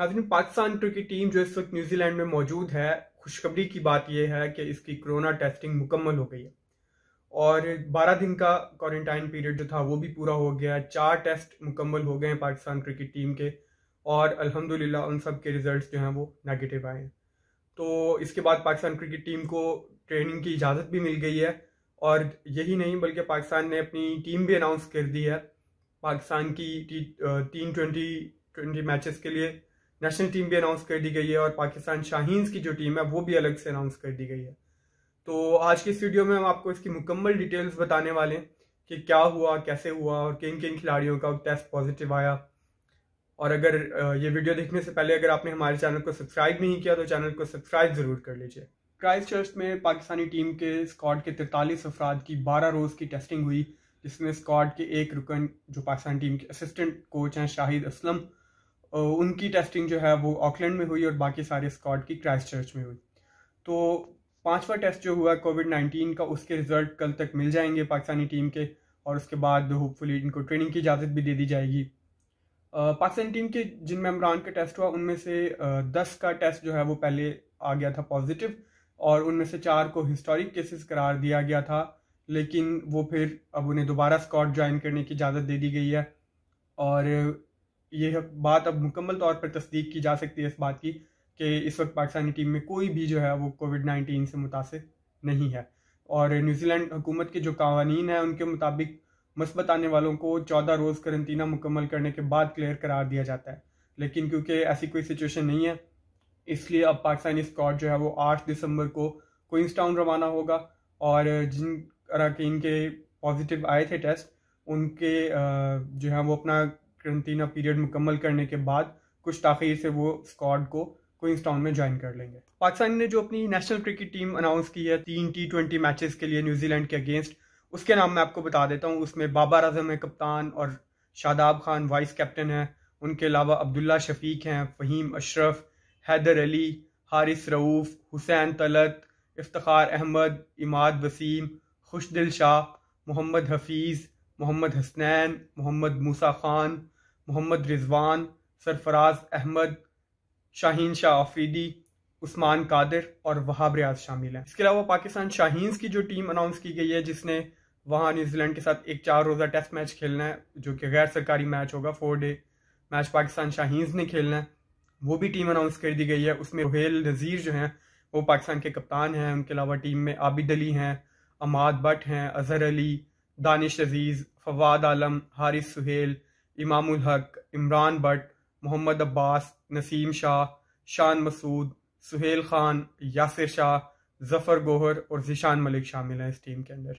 नाजरीन पाकिस्तान की टीम जो इस वक्त न्यूजीलैंड में मौजूद है खुशखबरी की बात यह है कि इसकी कोरोना टेस्टिंग मुकम्मल हो गई है और 12 दिन का क्वारंटाइन पीरियड जो था वो भी पूरा हो गया चार टेस्ट मुकम्मल हो गए हैं पाकिस्तान क्रिकेट टीम के और अल्हम्दुलिल्लाह उन सब के रिजल्ट जो हैं वो नेगेटिव आए हैं तो इसके बाद पाकिस्तान क्रिकेट टीम को ट्रेनिंग की इजाज़त भी मिल गई है और यही नहीं बल्कि पाकिस्तान ने अपनी टीम भी अनाउंस कर दी है पाकिस्तान की टी, तीन ट्वेंटी ट्वेंटी मैचेस के लिए नेशनल टीम भी अनाउंस कर दी गई है और पाकिस्तान शाहीन की जो टीम है वो भी अलग से अनाउंस कर दी गई है तो आज के इस वीडियो में हम आपको इसकी मुकम्मल डिटेल्स बताने वाले हैं कि क्या हुआ कैसे हुआ और किन किन खिलाड़ियों का टेस्ट पॉजिटिव आया और अगर ये वीडियो देखने से पहले अगर आपने हमारे चैनल को सब्सक्राइब नहीं किया तो चैनल को सब्सक्राइब ज़रूर कर लीजिए क्राइस्ट चर्च में पाकिस्तानी टीम के स्कॉड के तिरतालीस अफराद की बारह रोज़ की टेस्टिंग हुई जिसमें स्कॉड के एक रुकन जो पाकिस्तान टीम के असिस्टेंट कोच हैं शाहिद असलम उनकी टेस्टिंग जो है वो ऑकलैंड में हुई और बाकी सारे स्कॉट की क्राइस्ट चर्च में हुई तो पांचवा टेस्ट जो हुआ कोविड नाइन्टीन का उसके रिजल्ट कल तक मिल जाएंगे पाकिस्तानी टीम के और उसके बाद होपफुली इनको ट्रेनिंग की इजाज़त भी दे दी जाएगी पाकिस्तानी टीम के जिन मेम्बरान का टेस्ट हुआ उनमें से दस का टेस्ट जो है वो पहले आ गया था पॉजिटिव और उनमें से चार को हिस्टोरिक केसेस करार दिया गया था लेकिन वो फिर अब उन्हें दोबारा स्कॉट ज्वाइन करने की इजाज़त दे दी गई है और ये बात अब मुकम्मल तौर पर तस्दीक की जा सकती है इस बात की कि इस वक्त पाकिस्तानी टीम में कोई भी जो है वो कोविड नाइन्टीन से मुतासर नहीं है और न्यूजीलैंड हुकूमत के जो कवानीन हैं उनके मुताबिक मस्बत आने वालों को चौदह रोज़ करंतना मुकम्मल करने के बाद क्लियर करार दिया जाता है लेकिन क्योंकि ऐसी कोई सिचुएशन नहीं है इसलिए अब पाकिस्तानी स्कॉट जो है वो आठ दिसंबर को क्वींस टाउन रवाना होगा और जिन अरकान के पॉजिटिव आए थे टेस्ट उनके जो है वो अपना करंतना पीरियड मुकम्मल करने के बाद कुछ ताखिर से वो स्कॉड को क्विंस टाउन में ज्वाइन कर लेंगे पाकिस्तान ने जो अपनी नेशनल क्रिकेट टीम अनाउंस की है तीन टी ट्वेंटी मैचेस के लिए न्यूजीलैंड के अगेंस्ट उसके नाम मैं आपको बता देता हूँ उसमें बाबर आजम है कप्तान और शादाब खान वाइस कैप्टन हैं उनके अलावा अब्दुल्ला शफीक हैं फ़हीम अशरफ हैदर अली हारिस रऊफ़ हुसैन तलत इफ्तार अहमद इमाद वसीम खुशदिल शाह मोहम्मद हफीज़ मोहम्मद हसनैन मोहम्मद मूसा खान मोहम्मद रिजवान सरफराज अहमद शाहीन शाह आफीदी उस्मान कादिर और वहाब रियाज शामिल हैं इसके अलावा पाकिस्तान शाहीन की जो टीम अनाउंस की गई है जिसने वहाँ न्यूजीलैंड के साथ एक चार रोज़ा टेस्ट मैच खेलना है जो कि गैर सरकारी मैच होगा four day match Pakistan Shaheen ने खेलना है वो भी टीम अनाउंस कर दी गई है उसमें रोहेल नज़ीर जो हैं वो पाकिस्तान के कप्तान हैं उनके अलावा टीम में आबिद अली हैं अमाद भट्ट हैं अजहर अली दानिश अजीज़ फवाद आलम हारिस सुहेल इमामुल हक इमरान भट्ट मोहम्मद अब्बास नसीम शाह शान मसूद सुहेल खान यासिर शाह जफ़र गोहर और ज़िशान मलिक शामिल हैं इस टीम के अंदर